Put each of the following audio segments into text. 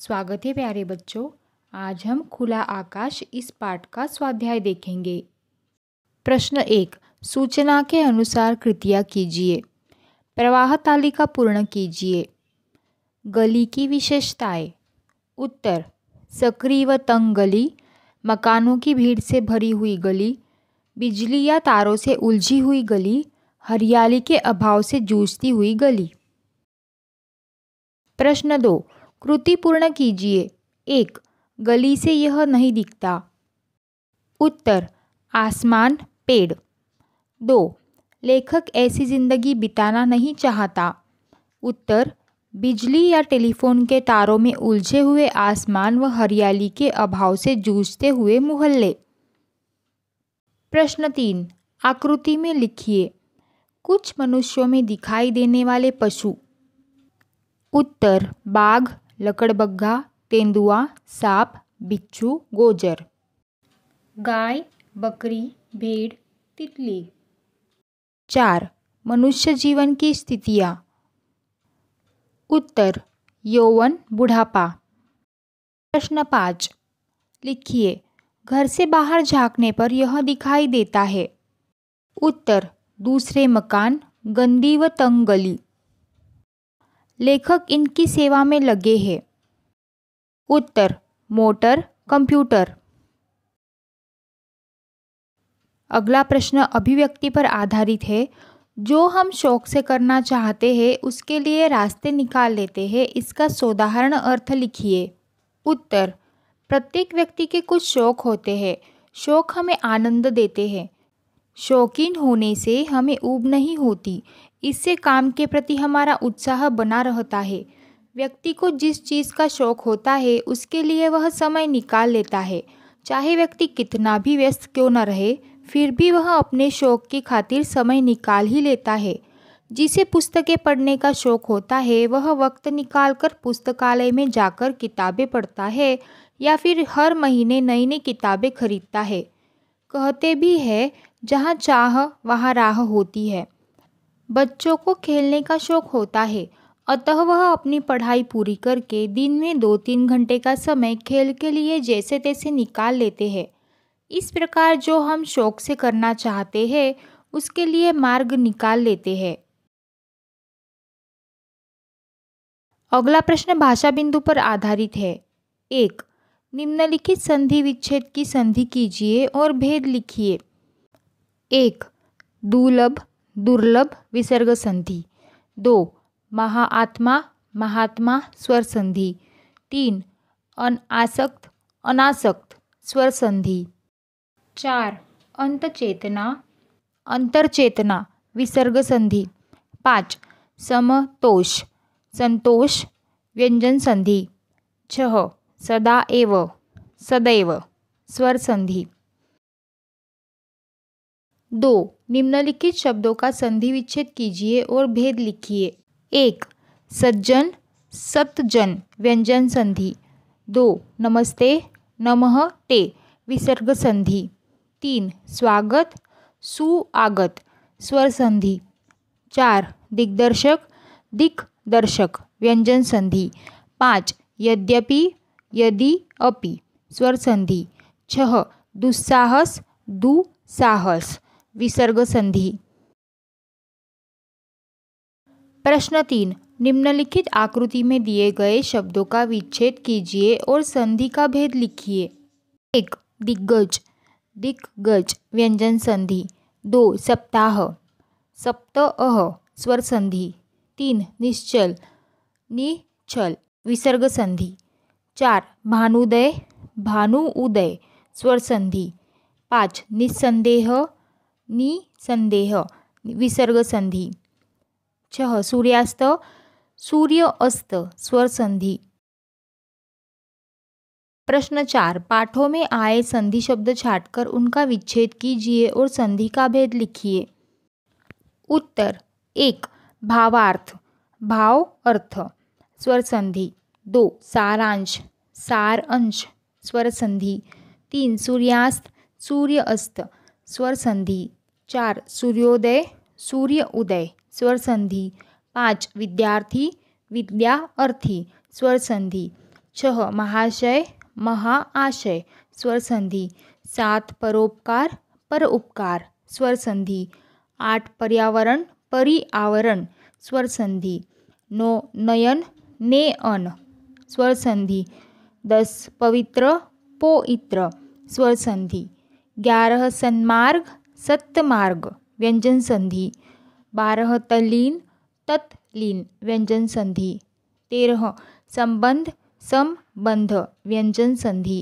स्वागत है प्यारे बच्चों आज हम खुला आकाश इस पाठ का स्वाध्याय देखेंगे प्रश्न एक सूचना के अनुसार कृतियाँ कीजिए प्रवाह तालिका पूर्ण कीजिए गली की विशेषताएं उत्तर सक्रिय व तंग गली मकानों की भीड़ से भरी हुई गली बिजली या तारों से उलझी हुई गली हरियाली के अभाव से जूझती हुई गली प्रश्न दो कृति पूर्ण कीजिए एक गली से यह नहीं दिखता उत्तर आसमान पेड़ दो लेखक ऐसी ज़िंदगी बिताना नहीं चाहता उत्तर बिजली या टेलीफोन के तारों में उलझे हुए आसमान व हरियाली के अभाव से जूझते हुए मोहल्ले प्रश्न तीन आकृति में लिखिए कुछ मनुष्यों में दिखाई देने वाले पशु उत्तर बाघ लकड़बग्घा तेंदुआ सांप बिच्छू गोजर गाय बकरी भेड़ तितली चार मनुष्य जीवन की स्थितियाँ उत्तर यौवन बुढ़ापा प्रश्न पाँच लिखिए घर से बाहर झांकने पर यह दिखाई देता है उत्तर दूसरे मकान गंदी व तंग गली लेखक इनकी सेवा में लगे हैं उत्तर मोटर कंप्यूटर अगला प्रश्न अभिव्यक्ति पर आधारित है जो हम शौक से करना चाहते हैं उसके लिए रास्ते निकाल लेते हैं इसका सोदाहरण अर्थ लिखिए उत्तर प्रत्येक व्यक्ति के कुछ शौक होते हैं शौक हमें आनंद देते हैं शौकीन होने से हमें ऊब नहीं होती इससे काम के प्रति हमारा उत्साह बना रहता है व्यक्ति को जिस चीज़ का शौक होता है उसके लिए वह समय निकाल लेता है चाहे व्यक्ति कितना भी व्यस्त क्यों न रहे फिर भी वह अपने शौक की खातिर समय निकाल ही लेता है जिसे पुस्तकें पढ़ने का शौक होता है वह वक्त निकालकर पुस्तकालय में जाकर किताबें पढ़ता है या फिर हर महीने नई नई किताबें खरीदता है कहते भी है जहाँ चाह वहाँ राह होती है बच्चों को खेलने का शौक़ होता है अतः वह अपनी पढ़ाई पूरी करके दिन में दो तीन घंटे का समय खेल के लिए जैसे तैसे निकाल लेते हैं इस प्रकार जो हम शौक से करना चाहते हैं उसके लिए मार्ग निकाल लेते हैं अगला प्रश्न भाषा बिंदु पर आधारित है एक निम्नलिखित संधि विच्छेद की संधि कीजिए और भेद लिखिए एक दुर्लभ दुर्लभ विसर्ग संधि दो महाआत्मा महात्मा स्वर संधि तीन अनासक्त अनासक्त स्वर संधि चार अंतचेतना अंतरचेतना विसर्ग संधि पाँच समतोष संतोष व्यंजन संधि छह सदा एव सदैव स्वर संधि दो निम्नलिखित शब्दों का संधि विच्छेद कीजिए और भेद लिखिए एक सज्जन सप्तजन व्यंजन संधि दो नमस्ते नमः टे विसर्ग संधि तीन स्वागत सुआगत स्वर संधि चार दिग्दर्शक दिक्दर्शक व्यंजन संधि पाँच यद्यपि यदि अपि स्वर संधि छह दुस्साहस दुसाहस विसर्ग संधि प्रश्न तीन निम्नलिखित आकृति में दिए गए शब्दों का विच्छेद कीजिए और संधि का भेद लिखिए एक दिग्गज दिग्गज व्यंजन संधि दो सप्ताह सप्त अह स्वर संधि तीन निश्चल निश्चल विसर्ग संधि चार भानुदय भानु उदय स्वर संधि पाँच निस्संदेह निसंदेह विसर्ग संधि छह सूर्यास्त सूर्य अस्त स्वर संधि प्रश्न चार पाठों में आए संधि शब्द छाटकर उनका विच्छेद कीजिए और संधि का भेद लिखिए उत्तर एक भावार्थ भाव अर्थ स्वर संधि दो सारांश सार अंश स्वर संधि तीन सूर्यास्त सूर्य अस्त स्वर संधि चार सूर्योदय सूर्य उदय स्वर संधि पाँच विद्यार्थी विद्या अर्थी स्वर संधि छह महाशय महाआशय स्वर संधि सात परोपकार पर उपकार स्वर संधि आठ पर्यावरण आवरण स्वर संधि नौ नयन ने अन स्वर संधि दस पवित्र पोइत्र स्वर संधि ग्यारह सन्मार्ग सप्तमार्ग व्यंजन संधि बारह तलीन तत्लीन व्यंजन संधि तेरह संबंध संबंध व्यंजन संधि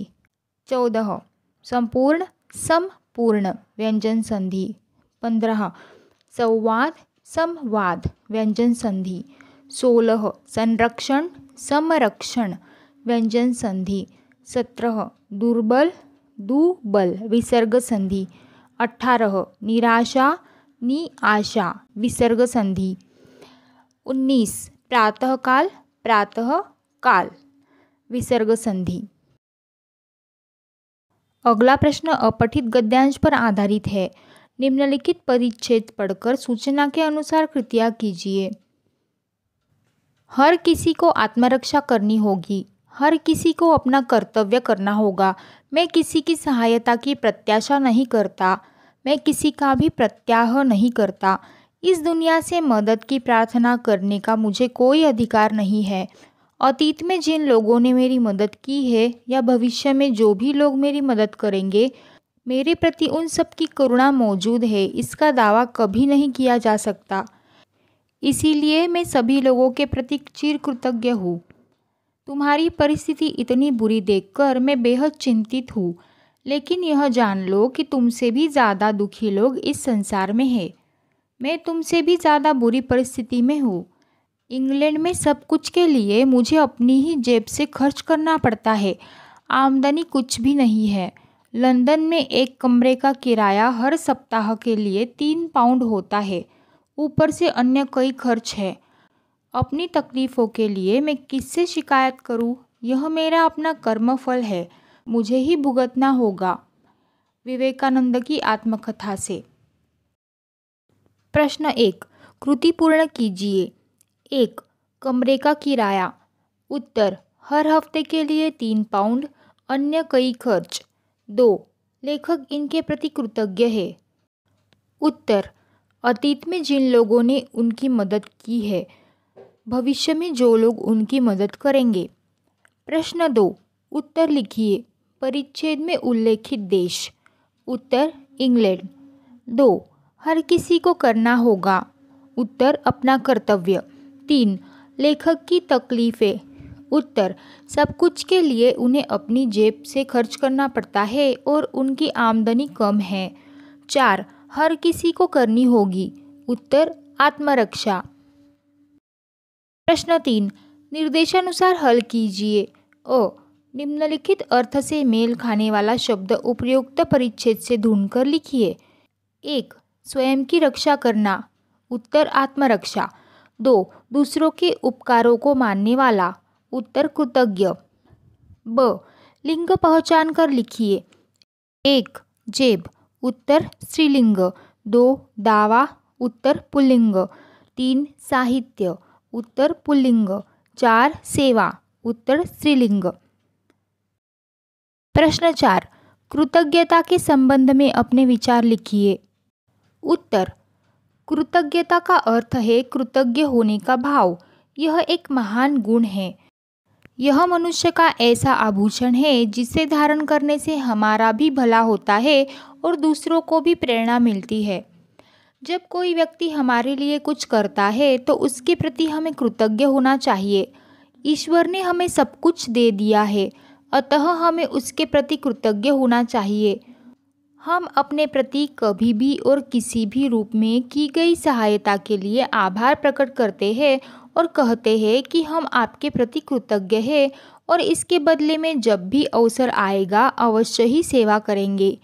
चौदह संपूर्ण संपूर्ण व्यंजन संधि पंद्रह संवाद संवाद व्यंजन संधि सोलह संरक्षण संरक्षण व्यंजन संधि सत्रह दुर्बल दुबल विसर्ग संधि अठारह निराशा नी आशा विसर्ग संधि उन्नीस प्रातःकाल प्रातः काल विसर्ग संधि अगला प्रश्न अपठित गद्यांश पर आधारित है निम्नलिखित परिच्छेद पढ़कर सूचना के अनुसार कृतिया कीजिए हर किसी को आत्मरक्षा करनी होगी हर किसी को अपना कर्तव्य करना होगा मैं किसी की सहायता की प्रत्याशा नहीं करता मैं किसी का भी प्रत्याह नहीं करता इस दुनिया से मदद की प्रार्थना करने का मुझे कोई अधिकार नहीं है अतीत में जिन लोगों ने मेरी मदद की है या भविष्य में जो भी लोग मेरी मदद करेंगे मेरे प्रति उन सब की करुणा मौजूद है इसका दावा कभी नहीं किया जा सकता इसीलिए मैं सभी लोगों के प्रति चिर कृतज्ञ हूँ तुम्हारी परिस्थिति इतनी बुरी देखकर मैं बेहद चिंतित हूँ लेकिन यह जान लो कि तुमसे भी ज़्यादा दुखी लोग इस संसार में हैं मैं तुमसे भी ज़्यादा बुरी परिस्थिति में हूँ इंग्लैंड में सब कुछ के लिए मुझे अपनी ही जेब से खर्च करना पड़ता है आमदनी कुछ भी नहीं है लंदन में एक कमरे का किराया हर सप्ताह के लिए तीन पाउंड होता है ऊपर से अन्य कई खर्च है अपनी तकलीफ़ों के लिए मैं किससे शिकायत करूँ यह मेरा अपना कर्मफल है मुझे ही भुगतना होगा विवेकानंद की आत्मकथा से प्रश्न एक कृति पूर्ण कीजिए एक कमरे का किराया उत्तर हर हफ्ते के लिए तीन पाउंड अन्य कई खर्च दो लेखक इनके प्रति कृतज्ञ है उत्तर अतीत में जिन लोगों ने उनकी मदद की है भविष्य में जो लोग उनकी मदद करेंगे प्रश्न दो उत्तर लिखिए परिच्छेद में उल्लेखित देश उत्तर इंग्लैंड दो हर किसी को करना होगा उत्तर अपना कर्तव्य तीन लेखक की तकलीफ़ें उत्तर सब कुछ के लिए उन्हें अपनी जेब से खर्च करना पड़ता है और उनकी आमदनी कम है चार हर किसी को करनी होगी उत्तर आत्मरक्षा प्रश्न तीन निर्देशानुसार हल कीजिए ओ निम्नलिखित अर्थ से मेल खाने वाला शब्द उपयुक्त परिच्छेद से ढूंढकर लिखिए एक स्वयं की रक्षा करना उत्तर आत्मरक्षा दो दूसरों के उपकारों को मानने वाला उत्तर कृतज्ञ ब लिंग पहचान कर लिखिए एक जेब उत्तर स्त्रीलिंग दो दावा उत्तर पुलिंग तीन साहित्य उत्तर पुल्लिंग चार सेवा उत्तर स्त्रीलिंग प्रश्न चार कृतज्ञता के संबंध में अपने विचार लिखिए उत्तर कृतज्ञता का अर्थ है कृतज्ञ होने का भाव यह एक महान गुण है यह मनुष्य का ऐसा आभूषण है जिसे धारण करने से हमारा भी भला होता है और दूसरों को भी प्रेरणा मिलती है जब कोई व्यक्ति हमारे लिए कुछ करता है तो उसके प्रति हमें कृतज्ञ होना चाहिए ईश्वर ने हमें सब कुछ दे दिया है अतः हमें उसके प्रति कृतज्ञ होना चाहिए हम अपने प्रति कभी भी और किसी भी रूप में की गई सहायता के लिए आभार प्रकट करते हैं और कहते हैं कि हम आपके प्रति कृतज्ञ हैं और इसके बदले में जब भी अवसर आएगा अवश्य ही सेवा करेंगे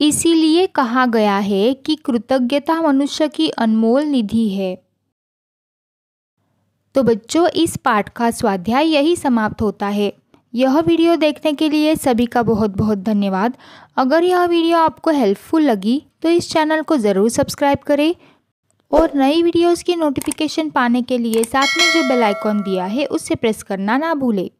इसीलिए कहा गया है कि कृतज्ञता मनुष्य की अनमोल निधि है तो बच्चों इस पाठ का स्वाध्याय यही समाप्त होता है यह वीडियो देखने के लिए सभी का बहुत बहुत धन्यवाद अगर यह वीडियो आपको हेल्पफुल लगी तो इस चैनल को ज़रूर सब्सक्राइब करें और नई वीडियोस की नोटिफिकेशन पाने के लिए साथ में जो बेल आइकॉन दिया है उससे प्रेस करना ना भूलें